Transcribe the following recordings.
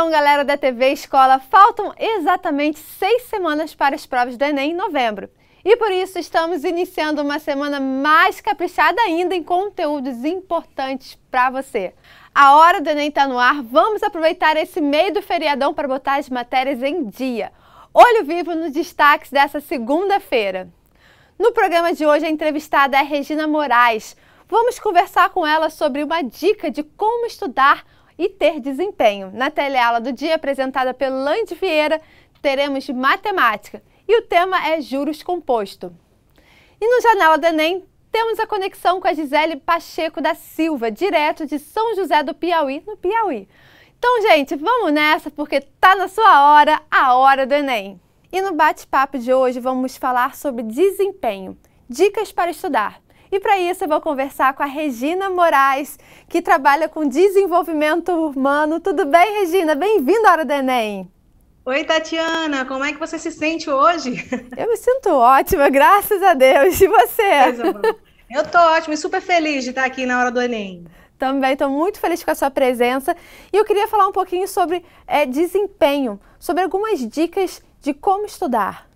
Então, galera da TV Escola, faltam exatamente seis semanas para as provas do Enem em novembro. E por isso estamos iniciando uma semana mais caprichada ainda em conteúdos importantes para você. A hora do Enem está no ar, vamos aproveitar esse meio do feriadão para botar as matérias em dia. Olho vivo nos destaques dessa segunda-feira. No programa de hoje, a entrevistada é Regina Moraes. Vamos conversar com ela sobre uma dica de como estudar e ter desempenho. Na teleaula do dia apresentada pelo Lande Vieira, teremos matemática e o tema é juros composto. E no Janela do Enem, temos a conexão com a Gisele Pacheco da Silva, direto de São José do Piauí, no Piauí. Então, gente, vamos nessa porque tá na sua hora, a hora do Enem. E no bate-papo de hoje vamos falar sobre desempenho, dicas para estudar. E para isso eu vou conversar com a Regina Moraes, que trabalha com desenvolvimento humano. Tudo bem, Regina? Bem-vinda à Hora do Enem! Oi, Tatiana, como é que você se sente hoje? Eu me sinto ótima, graças a Deus. E você? É, eu tô ótima e super feliz de estar aqui na Hora do Enem. Também estou muito feliz com a sua presença. E eu queria falar um pouquinho sobre é, desempenho, sobre algumas dicas de como estudar.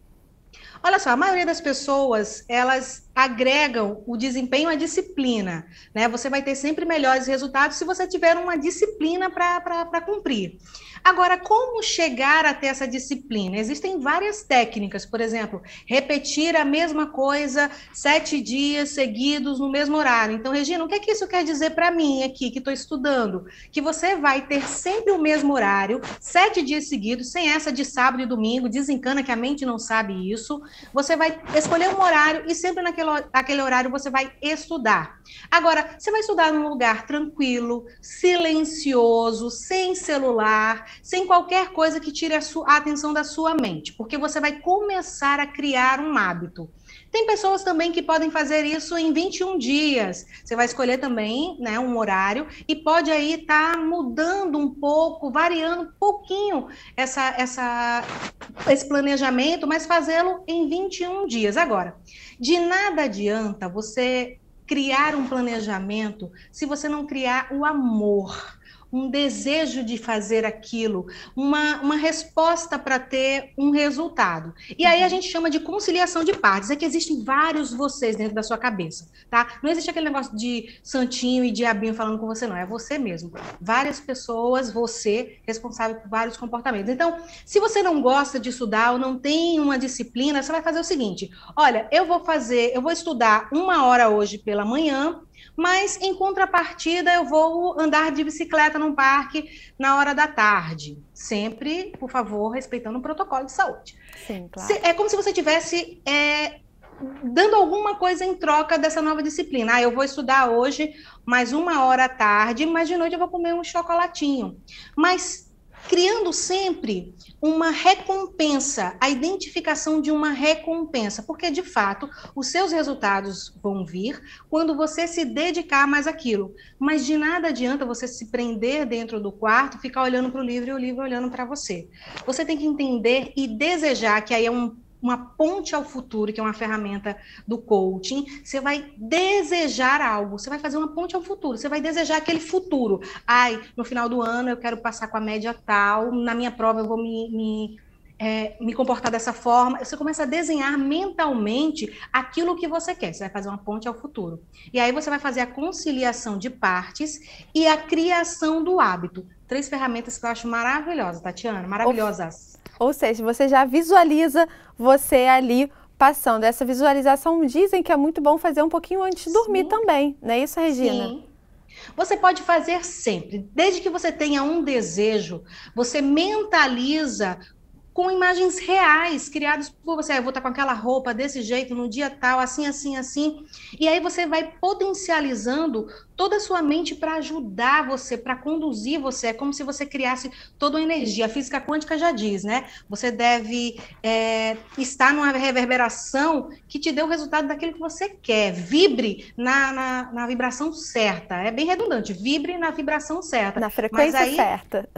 Olha só, a maioria das pessoas, elas agregam o desempenho à disciplina, né? Você vai ter sempre melhores resultados se você tiver uma disciplina para cumprir. Agora, como chegar até essa disciplina? Existem várias técnicas, por exemplo, repetir a mesma coisa sete dias seguidos no mesmo horário. Então, Regina, o que é que isso quer dizer para mim aqui que estou estudando? Que você vai ter sempre o mesmo horário, sete dias seguidos, sem essa de sábado e domingo, desencana que a mente não sabe isso. Você vai escolher um horário e sempre naquele, naquele horário você vai estudar. Agora, você vai estudar num lugar tranquilo, silencioso, sem celular sem qualquer coisa que tire a, sua, a atenção da sua mente, porque você vai começar a criar um hábito. Tem pessoas também que podem fazer isso em 21 dias. Você vai escolher também né, um horário e pode aí estar tá mudando um pouco, variando um pouquinho essa, essa, esse planejamento, mas fazê-lo em 21 dias. Agora, de nada adianta você criar um planejamento se você não criar o amor um desejo de fazer aquilo, uma, uma resposta para ter um resultado. E aí a uhum. gente chama de conciliação de partes. É que existem vários vocês dentro da sua cabeça, tá? Não existe aquele negócio de santinho e diabinho falando com você, não. É você mesmo. Várias pessoas, você, responsável por vários comportamentos. Então, se você não gosta de estudar ou não tem uma disciplina, você vai fazer o seguinte: olha, eu vou fazer, eu vou estudar uma hora hoje pela manhã mas em contrapartida eu vou andar de bicicleta num parque na hora da tarde. Sempre, por favor, respeitando o protocolo de saúde. Sim, claro. É como se você tivesse é, dando alguma coisa em troca dessa nova disciplina. Ah, eu vou estudar hoje mais uma hora à tarde, mas de noite eu vou comer um chocolatinho. Mas criando sempre uma recompensa, a identificação de uma recompensa, porque de fato os seus resultados vão vir quando você se dedicar mais àquilo. Mas de nada adianta você se prender dentro do quarto, ficar olhando para o livro e o livro olhando para você. Você tem que entender e desejar, que aí é um uma ponte ao futuro, que é uma ferramenta do coaching, você vai desejar algo, você vai fazer uma ponte ao futuro, você vai desejar aquele futuro. Ai, no final do ano eu quero passar com a média tal, na minha prova eu vou me, me é, me comportar dessa forma. Você começa a desenhar mentalmente aquilo que você quer. Você vai fazer uma ponte ao futuro. E aí você vai fazer a conciliação de partes e a criação do hábito. Três ferramentas que eu acho maravilhosas, Tatiana, maravilhosas. Ou seja, você já visualiza você ali passando. Essa visualização dizem que é muito bom fazer um pouquinho antes de dormir Sim. também, não é isso, Regina? Sim. Você pode fazer sempre, desde que você tenha um desejo, você mentaliza com imagens reais criadas por você. Ah, eu vou estar com aquela roupa desse jeito no dia tal, assim, assim, assim. E aí você vai potencializando toda a sua mente para ajudar você, para conduzir você. É como se você criasse toda uma energia. A física quântica já diz, né? Você deve é, estar numa reverberação que te dê o resultado daquilo que você quer. Vibre na, na, na vibração certa. É bem redundante. Vibre na vibração certa. Na frequência aí, certa.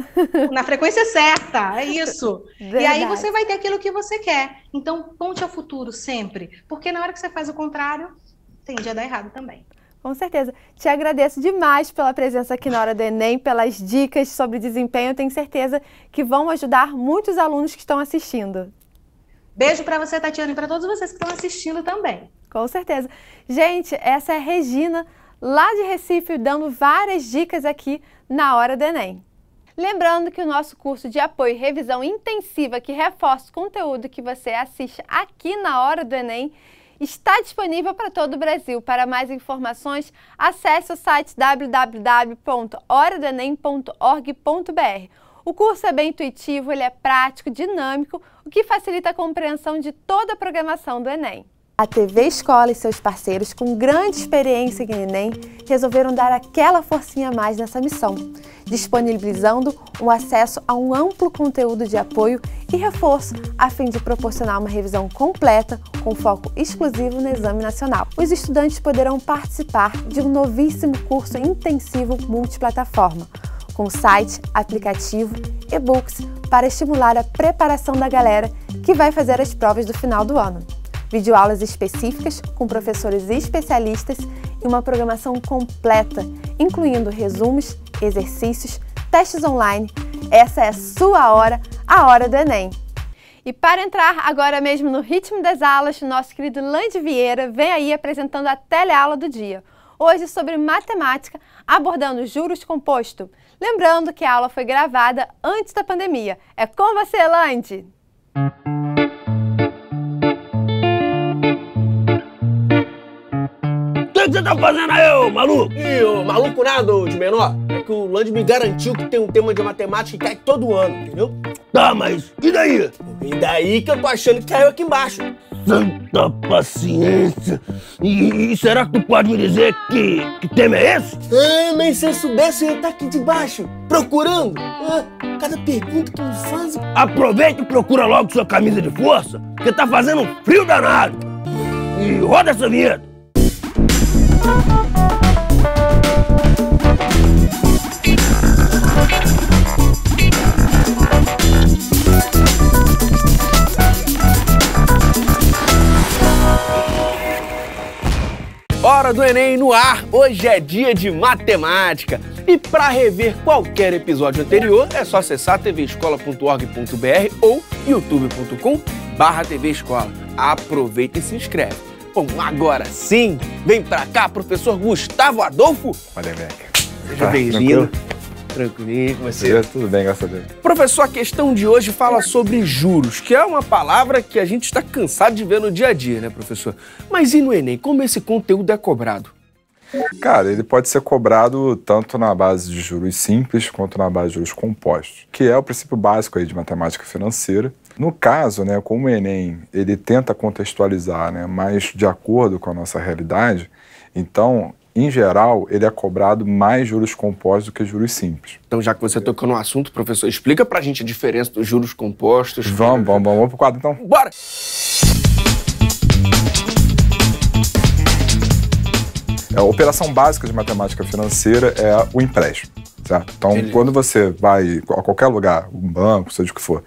Na frequência certa, é isso. Verdade. E aí você vai ter aquilo que você quer. Então, ponte ao futuro sempre. Porque na hora que você faz o contrário, tende a dar errado também. Com certeza. Te agradeço demais pela presença aqui na Hora do Enem, pelas dicas sobre desempenho. Tenho certeza que vão ajudar muitos alunos que estão assistindo. Beijo para você, Tatiana, e para todos vocês que estão assistindo também. Com certeza. Gente, essa é a Regina, lá de Recife, dando várias dicas aqui na Hora do Enem. Lembrando que o nosso curso de apoio e revisão intensiva, que reforça o conteúdo que você assiste aqui na Hora do Enem, está disponível para todo o Brasil. Para mais informações, acesse o site www.horadoenem.org.br. O curso é bem intuitivo, ele é prático, dinâmico, o que facilita a compreensão de toda a programação do Enem. A TV Escola e seus parceiros, com grande experiência em Enem, resolveram dar aquela forcinha a mais nessa missão, disponibilizando o um acesso a um amplo conteúdo de apoio e reforço a fim de proporcionar uma revisão completa com foco exclusivo no Exame Nacional. Os estudantes poderão participar de um novíssimo curso intensivo multiplataforma, com site, aplicativo, e-books, para estimular a preparação da galera que vai fazer as provas do final do ano videoaulas específicas com professores especialistas e uma programação completa, incluindo resumos, exercícios, testes online. Essa é a sua hora, a hora do Enem. E para entrar agora mesmo no ritmo das aulas, nosso querido Land Vieira vem aí apresentando a teleaula do dia. Hoje sobre matemática, abordando juros composto. Lembrando que a aula foi gravada antes da pandemia. É com você, Land! tá fazendo aí, ô maluco? Ih, ô maluco nada, ô de menor. É que o Land me garantiu que tem um tema de matemática que cai todo ano, entendeu? Tá, mas e daí? E daí que eu tô achando que caiu aqui embaixo. Santa paciência! E, e será que tu pode me dizer que, que tema é esse? Ah, mas se eu soubesse, eu ia estar tá aqui debaixo, procurando. Ah, cada pergunta que me fazem. Aproveita e procura logo sua camisa de força, que tá fazendo um frio danado. E roda essa vinheta. Hora do Enem no ar! Hoje é dia de matemática. E para rever qualquer episódio anterior, é só acessar tvescola.org.br ou youtube.com barra tvescola. Aproveita e se inscreve. Bom, agora sim, vem pra cá, professor Gustavo Adolfo. Olha, Beck. Seja tá, bem-vindo. Tranquilo, você? tudo bem, graças a Deus. Professor, a questão de hoje fala sobre juros, que é uma palavra que a gente está cansado de ver no dia a dia, né, professor? Mas e no Enem, como esse conteúdo é cobrado? Cara, ele pode ser cobrado tanto na base de juros simples quanto na base de juros compostos, que é o princípio básico aí de matemática financeira, no caso, né, como o Enem ele tenta contextualizar, né, mas de acordo com a nossa realidade, então em geral, ele é cobrado mais juros compostos do que juros simples. Então, já que você tocou no assunto, professor, explica pra gente a diferença dos juros compostos. Vamos, vamos, vamos, vamos pro quadro então. Bora! É, a operação básica de matemática financeira é o empréstimo. Certo? Então, quando você vai a qualquer lugar, um banco, seja o que for,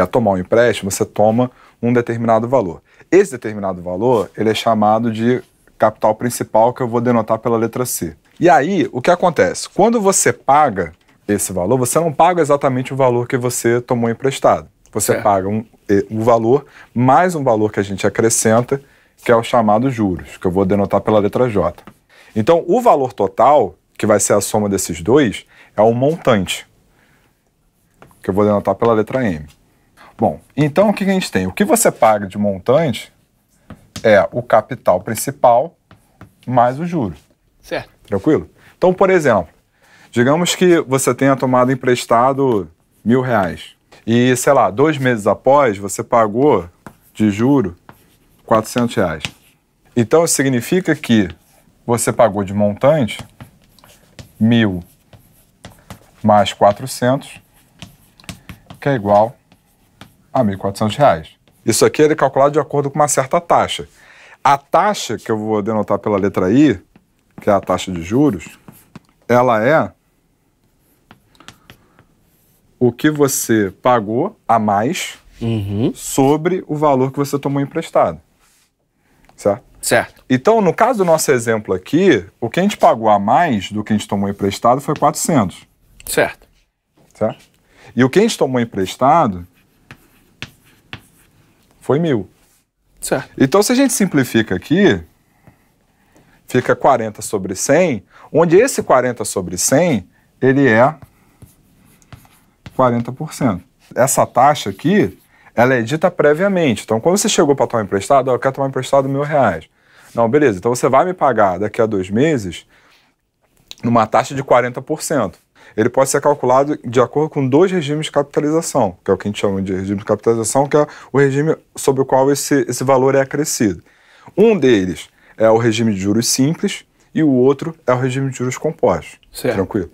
é, tomar um empréstimo, você toma um determinado valor. Esse determinado valor ele é chamado de capital principal, que eu vou denotar pela letra C. E aí, o que acontece? Quando você paga esse valor, você não paga exatamente o valor que você tomou emprestado. Você é. paga um, um valor mais um valor que a gente acrescenta, que é o chamado juros, que eu vou denotar pela letra J. Então, o valor total, que vai ser a soma desses dois, é o montante, que eu vou denotar pela letra M. Bom, então o que a gente tem? O que você paga de montante é o capital principal mais o juro. Certo. Tranquilo? Então, por exemplo, digamos que você tenha tomado emprestado mil reais e, sei lá, dois meses após você pagou de juro 400 reais. Então, isso significa que você pagou de montante mil mais 400, que é igual a R$ 1.400. Isso aqui ele é calculado de acordo com uma certa taxa. A taxa, que eu vou denotar pela letra I, que é a taxa de juros, ela é o que você pagou a mais uhum. sobre o valor que você tomou emprestado. Certo? Certo. Então, no caso do nosso exemplo aqui, o que a gente pagou a mais do que a gente tomou emprestado foi 400. Certo. Certo? E o que a gente tomou emprestado foi mil. Certo. Então, se a gente simplifica aqui, fica 40 sobre 100, onde esse 40 sobre 100, ele é 40%. Essa taxa aqui, ela é dita previamente. Então, quando você chegou para tomar emprestado, oh, eu quero tomar emprestado mil reais. Não, beleza, então você vai me pagar daqui a dois meses numa taxa de 40% ele pode ser calculado de acordo com dois regimes de capitalização, que é o que a gente chama de regime de capitalização, que é o regime sobre o qual esse, esse valor é acrescido. Um deles é o regime de juros simples e o outro é o regime de juros compostos. Certo. Tranquilo.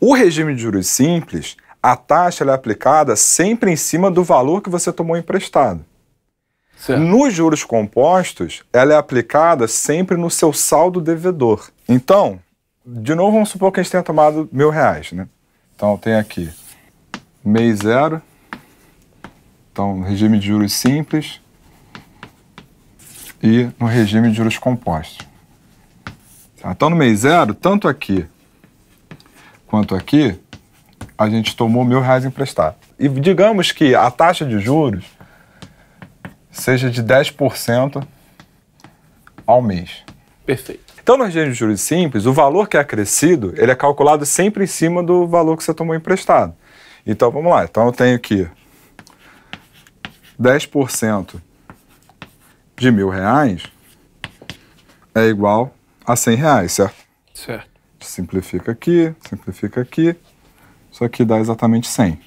O regime de juros simples, a taxa é aplicada sempre em cima do valor que você tomou emprestado. Certo. Nos juros compostos, ela é aplicada sempre no seu saldo devedor. Então, de novo, vamos supor que a gente tenha tomado mil reais, né? Então tem aqui mês zero, então regime de juros simples e no regime de juros compostos. Tá? Então no mês zero, tanto aqui quanto aqui, a gente tomou mil reais emprestado. E digamos que a taxa de juros seja de 10% ao mês. Perfeito. Então, no regime de juros simples, o valor que é acrescido, ele é calculado sempre em cima do valor que você tomou emprestado. Então, vamos lá. Então, eu tenho aqui 10% de mil reais é igual a 100 reais, certo? Certo. Simplifica aqui, simplifica aqui. Isso aqui dá exatamente 100.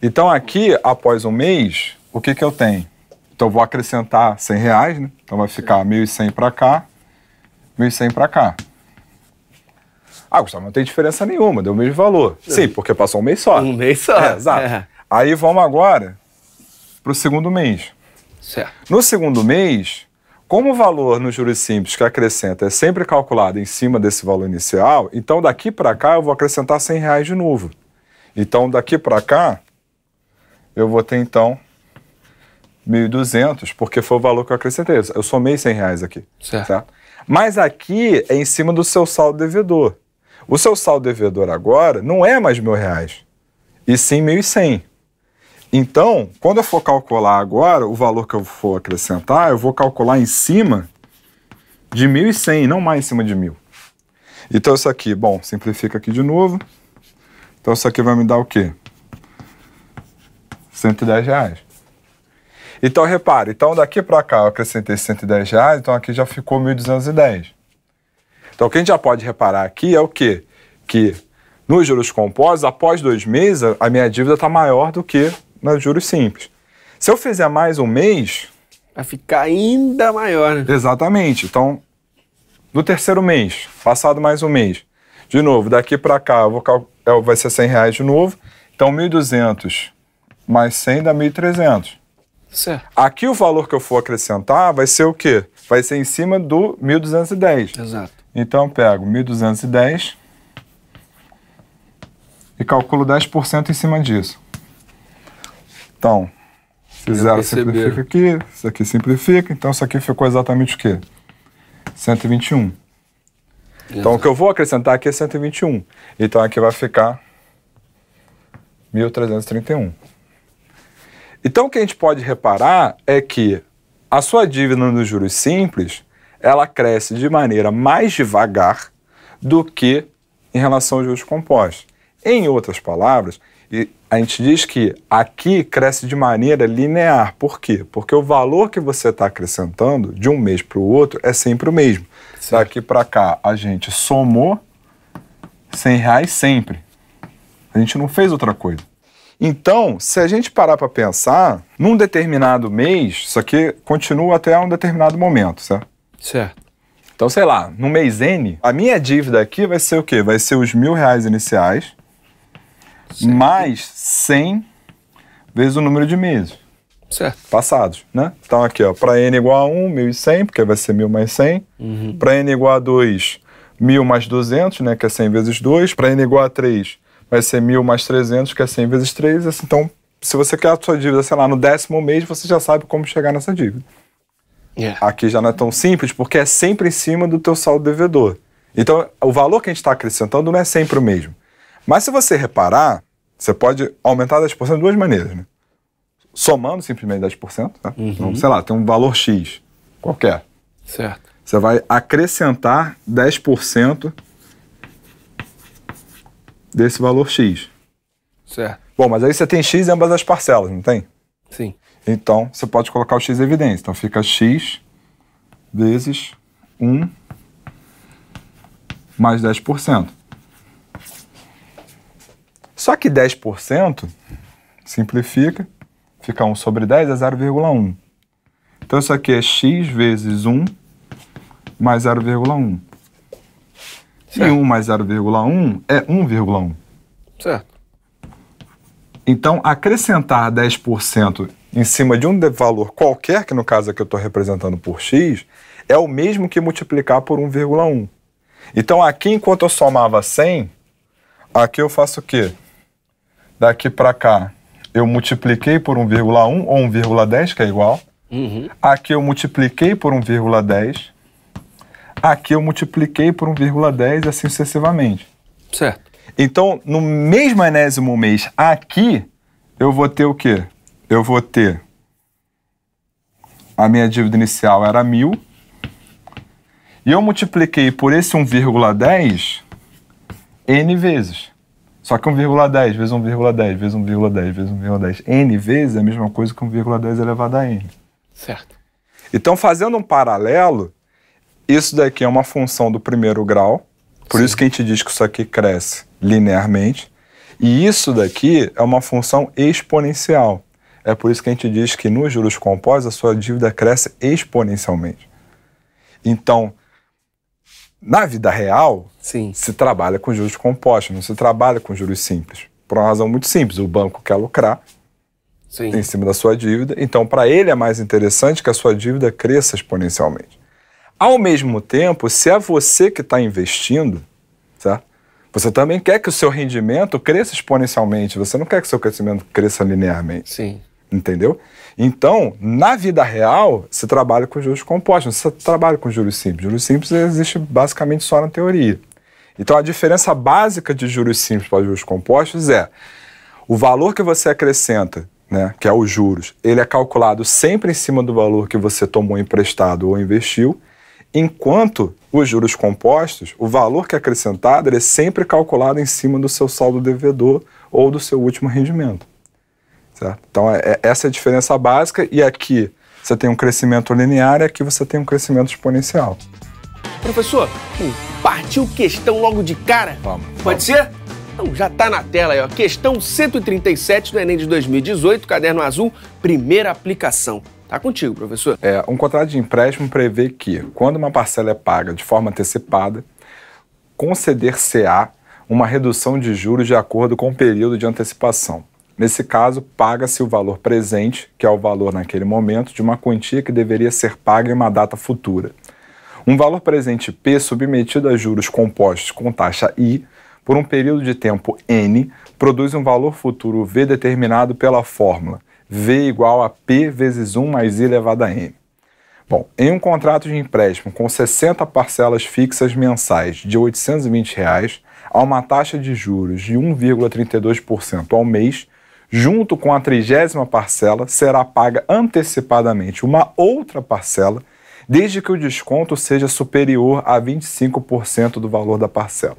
Então, aqui, após um mês, o que, que eu tenho? Então, eu vou acrescentar 100 reais, né? Então, vai ficar 1.100 para cá 1.100 para cá. Ah, Gustavo, não tem diferença nenhuma, deu o mesmo valor. Sim, porque passou um mês só. Um mês só. É, exato. É. Aí vamos agora para o segundo mês. Certo. No segundo mês, como o valor no juros simples que acrescenta é sempre calculado em cima desse valor inicial, então daqui para cá eu vou acrescentar 100 reais de novo. Então daqui para cá eu vou ter então 1.200, porque foi o valor que eu acrescentei. Eu somei 100 reais aqui. Certo. certo? Mas aqui é em cima do seu saldo devedor. O seu saldo devedor agora não é mais mil reais, e sim mil e cem. Então, quando eu for calcular agora o valor que eu for acrescentar, eu vou calcular em cima de mil e cem, não mais em cima de mil. Então isso aqui, bom, simplifica aqui de novo. Então isso aqui vai me dar o quê? 110 reais. Então, repare, então daqui para cá eu acrescentei 110 reais, então aqui já ficou 1.210. Então, o que a gente já pode reparar aqui é o quê? Que nos juros compostos, após dois meses, a minha dívida está maior do que nos juros simples. Se eu fizer mais um mês... Vai ficar ainda maior. Né? Exatamente. Então, no terceiro mês, passado mais um mês, de novo, daqui para cá vou cal... É, vai ser 100 reais de novo. Então, 1.200 mais 100 dá 1.300. Certo. Aqui o valor que eu for acrescentar vai ser o quê? Vai ser em cima do 1.210. Exato. Então eu pego 1.210 e calculo 10% em cima disso. Então, se zero simplifica aqui, isso aqui simplifica, então isso aqui ficou exatamente o quê? 121. Exato. Então o que eu vou acrescentar aqui é 121. Então aqui vai ficar 1.331. Então, o que a gente pode reparar é que a sua dívida nos juros simples ela cresce de maneira mais devagar do que em relação aos juros compostos. Em outras palavras, a gente diz que aqui cresce de maneira linear. Por quê? Porque o valor que você está acrescentando de um mês para o outro é sempre o mesmo. Certo. Daqui para cá, a gente somou 100 reais sempre. A gente não fez outra coisa. Então, se a gente parar para pensar, num determinado mês, isso aqui continua até um determinado momento, certo? Certo. Então, sei lá, no mês N, a minha dívida aqui vai ser o quê? Vai ser os mil reais iniciais, certo. mais 100 vezes o número de meses. Certo. Passados, né? Então, aqui, ó, para N igual a 1, 1.100, porque vai ser 1.000 mais 100. Uhum. Para N igual a 2, 1.000 mais 200, né, que é 100 vezes 2. Para N igual a 3, vai ser mil mais 300, que é 100 vezes 3. Assim, então, se você quer a sua dívida, sei lá, no décimo mês, você já sabe como chegar nessa dívida. Yeah. Aqui já não é tão simples, porque é sempre em cima do teu saldo devedor. Então, o valor que a gente está acrescentando não é sempre o mesmo. Mas se você reparar, você pode aumentar 10% de duas maneiras, né? Somando simplesmente 10%, né? Uhum. Então, sei lá, tem um valor X, qualquer. Certo. Você vai acrescentar 10% desse valor X. Certo. Bom, mas aí você tem X em ambas as parcelas, não tem? Sim. Então, você pode colocar o X em evidência. Então, fica X vezes 1 mais 10%. Só que 10% simplifica, fica 1 sobre 10 é 0,1. Então, isso aqui é X vezes 1 mais 0,1. Certo. E 1 mais 0,1 é 1,1. Certo. Então, acrescentar 10% em cima de um valor qualquer, que no caso aqui é eu estou representando por x, é o mesmo que multiplicar por 1,1. Então, aqui, enquanto eu somava 100, aqui eu faço o quê? Daqui para cá, eu multipliquei por 1,1 ou 1,10, que é igual. Uhum. Aqui eu multipliquei por 1,10 Aqui eu multipliquei por 1,10 e assim sucessivamente. Certo. Então, no mesmo enésimo mês aqui, eu vou ter o quê? Eu vou ter... A minha dívida inicial era mil. E eu multipliquei por esse 1,10 N vezes. Só que 1,10 vezes 1,10 vezes 1,10 vezes 1,10 N vezes é a mesma coisa que 1,10 elevado a N. Certo. Então, fazendo um paralelo, isso daqui é uma função do primeiro grau, por Sim. isso que a gente diz que isso aqui cresce linearmente. E isso daqui é uma função exponencial. É por isso que a gente diz que nos juros compostos a sua dívida cresce exponencialmente. Então, na vida real, Sim. se trabalha com juros compostos, não se trabalha com juros simples. Por uma razão muito simples, o banco quer lucrar Sim. em cima da sua dívida, então para ele é mais interessante que a sua dívida cresça exponencialmente. Ao mesmo tempo, se é você que está investindo, tá? você também quer que o seu rendimento cresça exponencialmente, você não quer que o seu crescimento cresça linearmente. Sim. Entendeu? Então, na vida real, você trabalha com juros compostos, você trabalha com juros simples. Juros simples existe basicamente só na teoria. Então, a diferença básica de juros simples para juros compostos é o valor que você acrescenta, né, que é os juros, ele é calculado sempre em cima do valor que você tomou emprestado ou investiu, Enquanto os juros compostos, o valor que é acrescentado é sempre calculado em cima do seu saldo devedor ou do seu último rendimento. Certo? Então, é, é, essa é a diferença básica, e aqui você tem um crescimento linear e aqui você tem um crescimento exponencial. Professor, hum, partiu questão logo de cara? Vamos. Pode vamos. ser? Então, já está na tela aí, ó. Questão 137 do Enem de 2018, caderno azul, primeira aplicação. Tá contigo, professor. É, um contrato de empréstimo prevê que, quando uma parcela é paga de forma antecipada, conceder-se-á uma redução de juros de acordo com o período de antecipação. Nesse caso, paga-se o valor presente, que é o valor naquele momento, de uma quantia que deveria ser paga em uma data futura. Um valor presente P submetido a juros compostos com taxa I por um período de tempo N produz um valor futuro V determinado pela fórmula V igual a P vezes 1 mais I elevado a M. Bom, em um contrato de empréstimo com 60 parcelas fixas mensais de R$ 820, reais, a uma taxa de juros de 1,32% ao mês, junto com a trigésima parcela, será paga antecipadamente uma outra parcela, desde que o desconto seja superior a 25% do valor da parcela.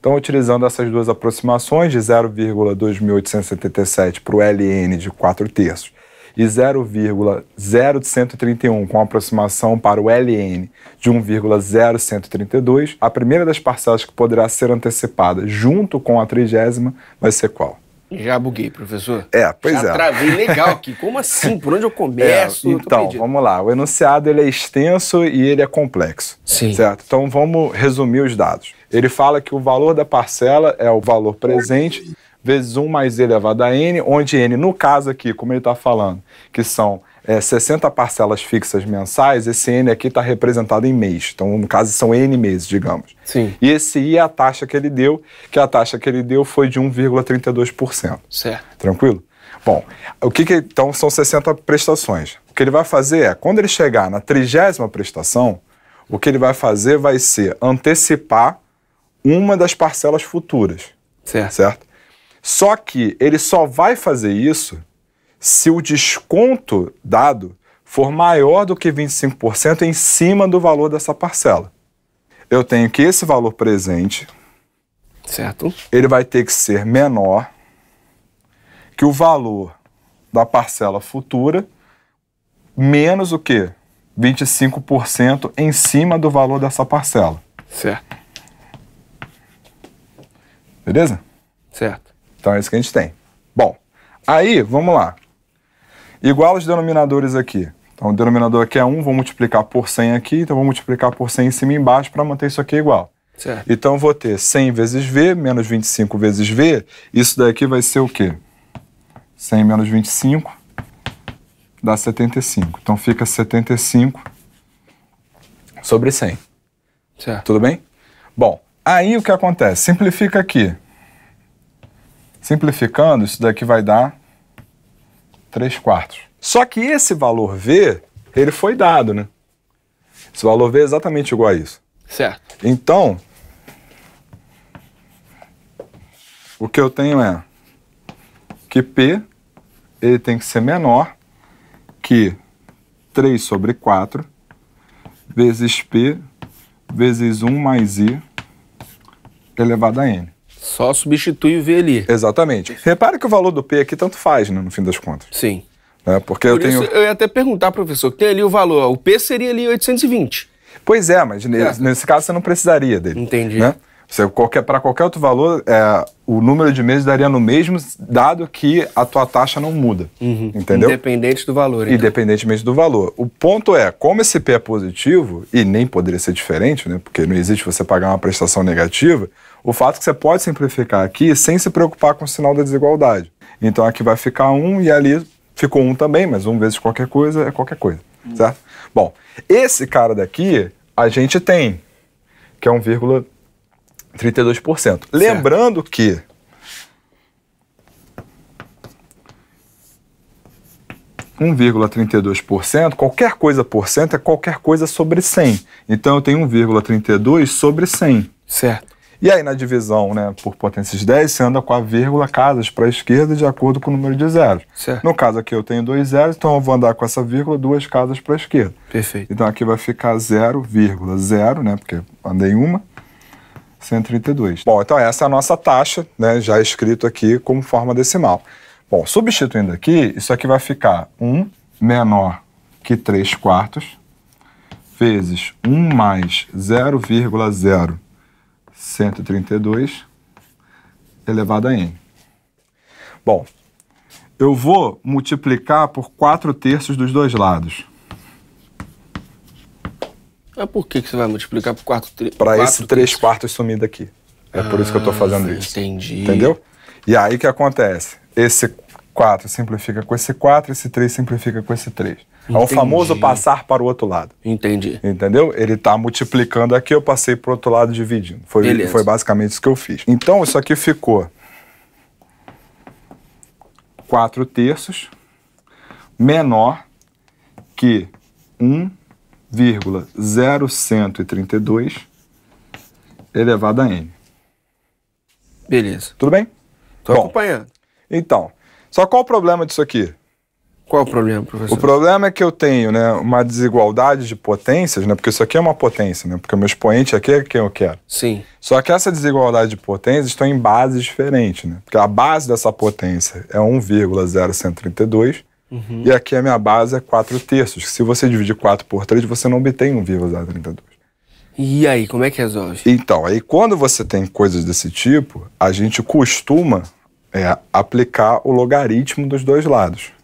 Então, utilizando essas duas aproximações de 0,2877 para o LN de 4 terços e 0,0131 com aproximação para o LN de 1,0132, a primeira das parcelas que poderá ser antecipada junto com a trigésima vai ser qual? Já buguei, professor. É, pois Já é. Travei legal aqui. Como assim? Por onde eu começo? É, então, eu vamos lá. O enunciado ele é extenso e ele é complexo. Sim. Certo? Então vamos resumir os dados. Ele fala que o valor da parcela é o valor presente vezes 1 mais e é elevado a n, onde n, no caso aqui, como ele está falando, que são é, 60 parcelas fixas mensais, esse n aqui está representado em mês. Então, no caso, são n meses, digamos. Sim. E esse i é a taxa que ele deu, que a taxa que ele deu foi de 1,32%. Certo. Tranquilo? Bom, o que, que então são 60 prestações? O que ele vai fazer é, quando ele chegar na trigésima prestação, o que ele vai fazer vai ser antecipar uma das parcelas futuras. Certo. certo? Só que ele só vai fazer isso se o desconto dado for maior do que 25% em cima do valor dessa parcela. Eu tenho que esse valor presente, certo? Ele vai ter que ser menor que o valor da parcela futura menos o que 25% em cima do valor dessa parcela. Certo. Beleza? Certo. Então é isso que a gente tem. Bom, aí, vamos lá. Igual os denominadores aqui. Então o denominador aqui é 1, vou multiplicar por 100 aqui, então vou multiplicar por 100 em cima e embaixo para manter isso aqui igual. Certo. Então vou ter 100 vezes V menos 25 vezes V, isso daqui vai ser o quê? 100 menos 25 dá 75. Então fica 75 sobre 100. Certo. Tudo bem? Bom, aí o que acontece? Simplifica aqui. Simplificando, isso daqui vai dar 3 quartos. Só que esse valor V, ele foi dado, né? Esse valor V é exatamente igual a isso. Certo. Então, o que eu tenho é que P ele tem que ser menor que 3 sobre 4 vezes P vezes 1 mais I elevado a N. Só substitui o V ali. Exatamente. Repare que o valor do P aqui tanto faz, né, no fim das contas. Sim. É, porque Por eu tenho. eu ia até perguntar, professor, tem ali o valor. O P seria ali 820. Pois é, mas nesse, é. nesse caso você não precisaria dele. Entendi. Né? Você, qualquer, para qualquer outro valor, é, o número de meses daria no mesmo, dado que a tua taxa não muda. Uhum. Entendeu? Independente do valor. Então. Independentemente do valor. O ponto é, como esse P é positivo, e nem poderia ser diferente, né? Porque não existe você pagar uma prestação negativa, o fato é que você pode simplificar aqui sem se preocupar com o sinal da desigualdade. Então aqui vai ficar um e ali ficou um também, mas um vezes qualquer coisa é qualquer coisa, hum. certo? Bom, esse cara daqui a gente tem, que é 1,32%. Certo. Lembrando que cento qualquer coisa por cento é qualquer coisa sobre 100. Então eu tenho 1,32 sobre 100. Certo. E aí, na divisão né, por potências 10, você anda com a vírgula casas para a esquerda de acordo com o número de zeros. Certo. No caso aqui, eu tenho dois zeros, então eu vou andar com essa vírgula duas casas para a esquerda. Perfeito. Então aqui vai ficar 0,0, né, porque andei uma, 132. Bom, então essa é a nossa taxa, né, já escrito aqui como forma decimal. Bom, substituindo aqui, isso aqui vai ficar 1 menor que 3 quartos vezes 1 mais 0,0 132 elevado a n. Bom, eu vou multiplicar por 4 terços dos dois lados. Mas por que, que você vai multiplicar por 4 terços? Para esse 3 quartos sumir daqui. É ah, por isso que eu estou fazendo entendi. Ah, isso. Entendi. Entendeu? E aí o que acontece? Esse 4 simplifica com esse 4, esse 3 simplifica com esse 3. Entendi. É o famoso passar para o outro lado. Entendi. Entendeu? Ele está multiplicando aqui, eu passei para o outro lado dividindo. Foi, foi basicamente isso que eu fiz. Então, isso aqui ficou 4 terços menor que 1,0132 elevado a n. Beleza. Tudo bem? Estou acompanhando. Então, só qual o problema disso aqui? Qual o problema, professor? O problema é que eu tenho né, uma desigualdade de potências, né, porque isso aqui é uma potência, né, porque o meu expoente aqui é quem eu quero. Sim. Só que essa desigualdade de potências estão em bases diferentes, né, porque a base dessa potência é 1,0132 uhum. e aqui a minha base é 4 terços, que se você dividir 4 por 3, você não obtém 1,032. E aí, como é que resolve? Então, aí quando você tem coisas desse tipo, a gente costuma é, aplicar o logaritmo dos dois lados.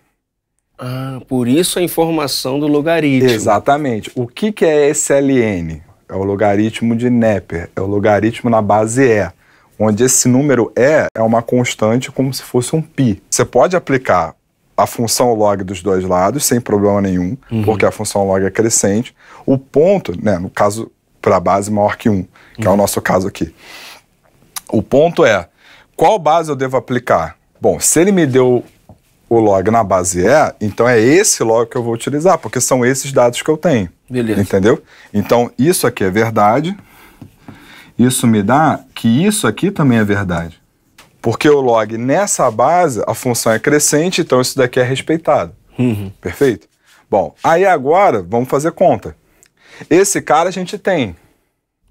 Ah, por isso a informação do logaritmo. Exatamente. O que, que é SLN? É o logaritmo de Neper, é o logaritmo na base E, onde esse número E é uma constante como se fosse um π. Você pode aplicar a função log dos dois lados sem problema nenhum, uhum. porque a função log é crescente. O ponto, né, no caso, para a base maior que 1, um, que uhum. é o uhum. nosso caso aqui. O ponto é, qual base eu devo aplicar? Bom, se ele me deu o log na base E, então é esse log que eu vou utilizar, porque são esses dados que eu tenho. Beleza. Entendeu? Então isso aqui é verdade. Isso me dá que isso aqui também é verdade. Porque o log nessa base, a função é crescente, então isso daqui é respeitado. Uhum. Perfeito? Bom, aí agora vamos fazer conta. Esse cara a gente tem.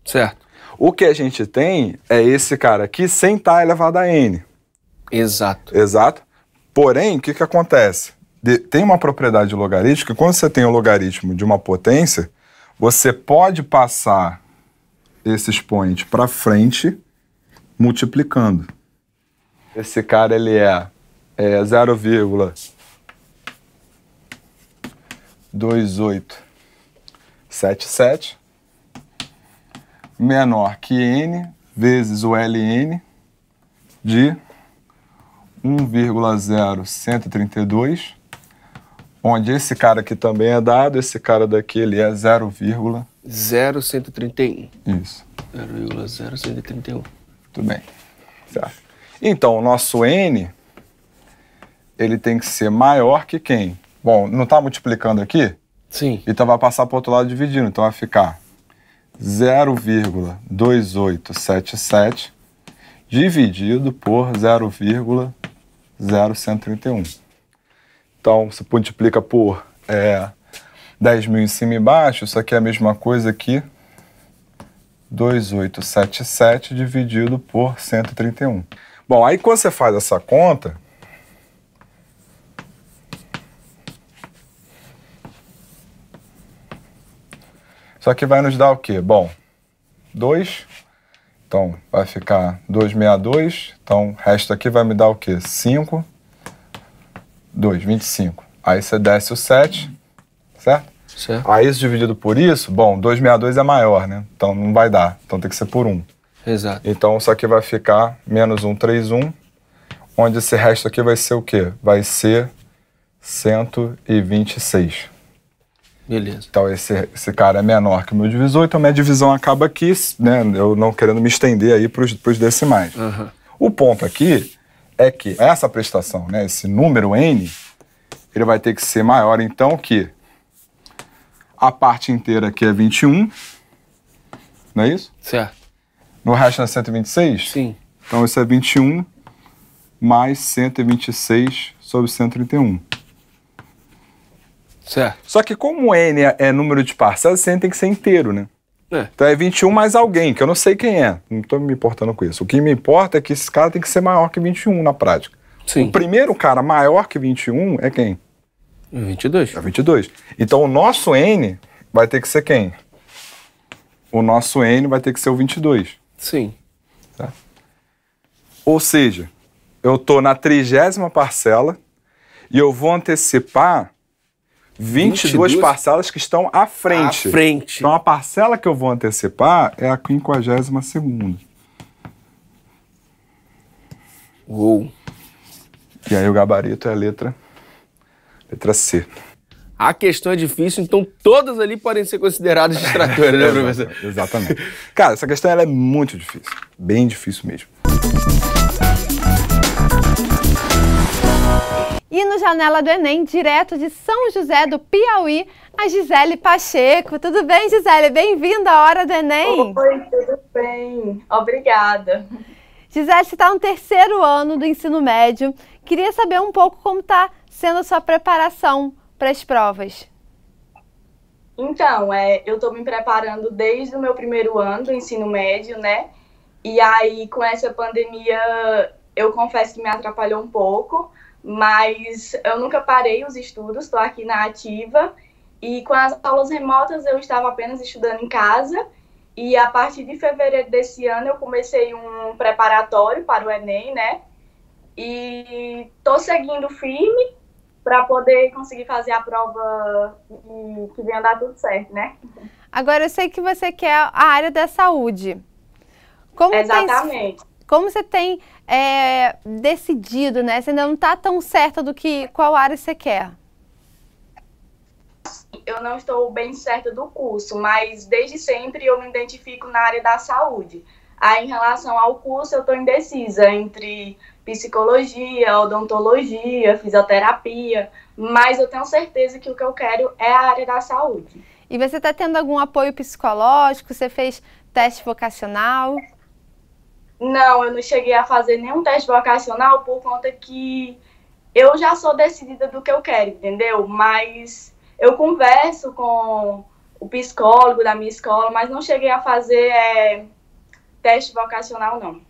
Certo. O que a gente tem é esse cara aqui sem estar elevado a n. Exato. Exato. Porém, o que, que acontece? De, tem uma propriedade logarítmica, quando você tem o logaritmo de uma potência, você pode passar esse expoente para frente multiplicando. Esse cara ele é, é 0,2877 menor que n vezes o ln de 1,0132, onde esse cara aqui também é dado, esse cara daqui ele é 0,0131. Isso. 0,0131. Muito bem. Certo. Então, o nosso n ele tem que ser maior que quem? Bom, não está multiplicando aqui? Sim. Então vai passar para o outro lado dividindo. Então vai ficar 0,2877 dividido por 0,2877. 0,131. Então, você multiplica por é, 10 mil em cima e embaixo, isso aqui é a mesma coisa que 2877 dividido por 131. Bom, aí quando você faz essa conta, Isso aqui vai nos dar o quê? Bom, 2 então, vai ficar 262. Então, o resto aqui vai me dar o quê? 5, 2, 25. Aí você desce o 7, certo? certo? Aí isso dividido por isso, bom, 262 é maior, né? Então não vai dar. Então tem que ser por 1. Exato. Então isso aqui vai ficar menos 131, onde esse resto aqui vai ser o quê? Vai ser 126. Beleza. Então esse, esse cara é menor que o meu divisor, então minha divisão acaba aqui, né? Eu não querendo me estender aí para os decimais. Uhum. O ponto aqui é que essa prestação, né, esse número n, ele vai ter que ser maior então que a parte inteira aqui é 21, não é isso? Certo. No resto é 126? Sim. Então isso é 21 mais 126 sobre 131. Certo. Só que como N é, é número de parcelas, esse N tem que ser inteiro, né? É. Então é 21 mais alguém, que eu não sei quem é. Não estou me importando com isso. O que me importa é que esse cara tem que ser maior que 21 na prática. Sim. O primeiro cara maior que 21 é quem? 22. É 22. Então o nosso N vai ter que ser quem? O nosso N vai ter que ser o 22. Sim. Tá? Ou seja, eu estou na trigésima parcela e eu vou antecipar 22, 22 parcelas que estão à frente. À frente. Então a parcela que eu vou antecipar é a 52 segunda. Uou. E aí o gabarito é a letra letra C. A questão é difícil, então todas ali podem ser consideradas distratoras. né, professor? Exatamente. Cara, essa questão é muito difícil, bem difícil mesmo. E no Janela do Enem, direto de São José do Piauí, a Gisele Pacheco. Tudo bem, Gisele? Bem-vinda à Hora do Enem. Oi, tudo bem. Obrigada. Gisele, você está no terceiro ano do ensino médio. Queria saber um pouco como está sendo a sua preparação para as provas. Então, é, eu estou me preparando desde o meu primeiro ano do ensino médio, né? E aí, com essa pandemia, eu confesso que me atrapalhou um pouco, mas eu nunca parei os estudos, estou aqui na ativa. E com as aulas remotas eu estava apenas estudando em casa. E a partir de fevereiro desse ano eu comecei um preparatório para o Enem, né? E estou seguindo firme para poder conseguir fazer a prova e que venha dar tudo certo, né? Agora eu sei que você quer a área da saúde. Como Exatamente. Tem, como você tem é, decidido, né? Você ainda não está tão certa do que qual área você quer. Eu não estou bem certa do curso, mas desde sempre eu me identifico na área da saúde. Aí, em relação ao curso, eu estou indecisa entre psicologia, odontologia, fisioterapia, mas eu tenho certeza que o que eu quero é a área da saúde. E você está tendo algum apoio psicológico? Você fez teste vocacional? Não, eu não cheguei a fazer nenhum teste vocacional por conta que eu já sou decidida do que eu quero, entendeu? Mas eu converso com o psicólogo da minha escola, mas não cheguei a fazer é, teste vocacional, não.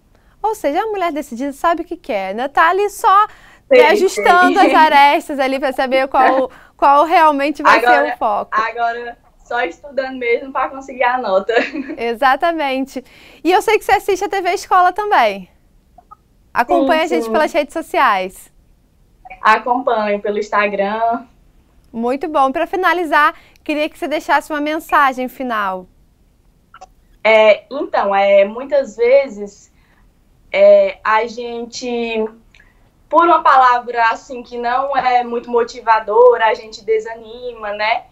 Ou seja, a mulher decidida sabe o que quer, né? Tá ali só sim, né, ajustando as arestas ali para saber qual, qual realmente vai agora, ser o foco. Agora, só estudando mesmo para conseguir a nota. Exatamente. E eu sei que você assiste a TV Escola também. Acompanha sim, a gente pelas redes sociais. Acompanho pelo Instagram. Muito bom. Para finalizar, queria que você deixasse uma mensagem final. É, então, é, muitas vezes é, a gente, por uma palavra assim que não é muito motivadora, a gente desanima, né?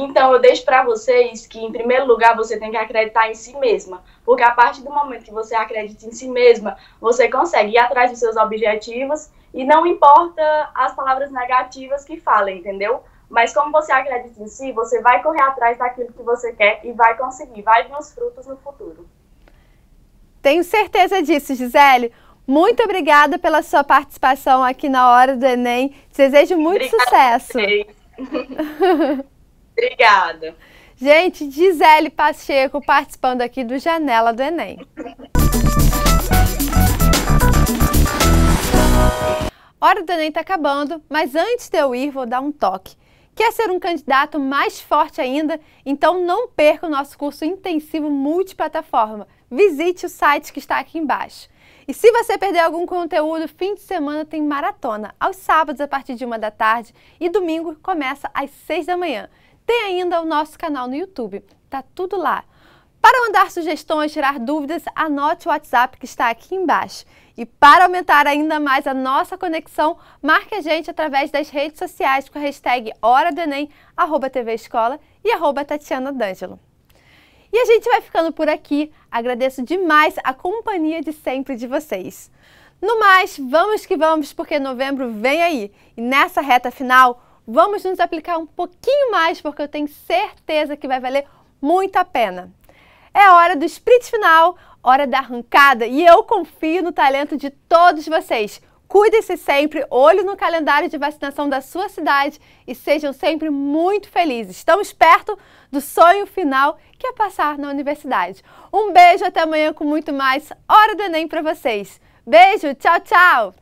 Então, eu deixo para vocês que, em primeiro lugar, você tem que acreditar em si mesma. Porque a partir do momento que você acredita em si mesma, você consegue ir atrás dos seus objetivos e não importa as palavras negativas que falem, entendeu? Mas como você acredita em si, você vai correr atrás daquilo que você quer e vai conseguir, vai ver os frutos no futuro. Tenho certeza disso, Gisele. Muito obrigada pela sua participação aqui na Hora do Enem. Te desejo muito Obrigada sucesso. A vocês. Obrigada. Gente, Gisele Pacheco participando aqui do Janela do Enem. Hora do Enem está acabando, mas antes de eu ir, vou dar um toque. Quer ser um candidato mais forte ainda? Então não perca o nosso curso intensivo multiplataforma. Visite o site que está aqui embaixo. E se você perder algum conteúdo, fim de semana tem maratona, aos sábados a partir de uma da tarde e domingo começa às seis da manhã. Tem ainda o nosso canal no YouTube, tá tudo lá. Para mandar sugestões, tirar dúvidas, anote o WhatsApp que está aqui embaixo. E para aumentar ainda mais a nossa conexão, marque a gente através das redes sociais com a hashtag Hora do Enem, arroba TV Escola e arroba Tatiana D'Angelo. E a gente vai ficando por aqui. Agradeço demais a companhia de sempre de vocês. No mais, vamos que vamos, porque novembro vem aí. E nessa reta final, Vamos nos aplicar um pouquinho mais, porque eu tenho certeza que vai valer muito a pena. É hora do sprint final, hora da arrancada e eu confio no talento de todos vocês. Cuidem-se sempre, olho no calendário de vacinação da sua cidade e sejam sempre muito felizes. Estamos perto do sonho final que é passar na universidade. Um beijo, até amanhã com muito mais Hora do Enem para vocês. Beijo, tchau, tchau!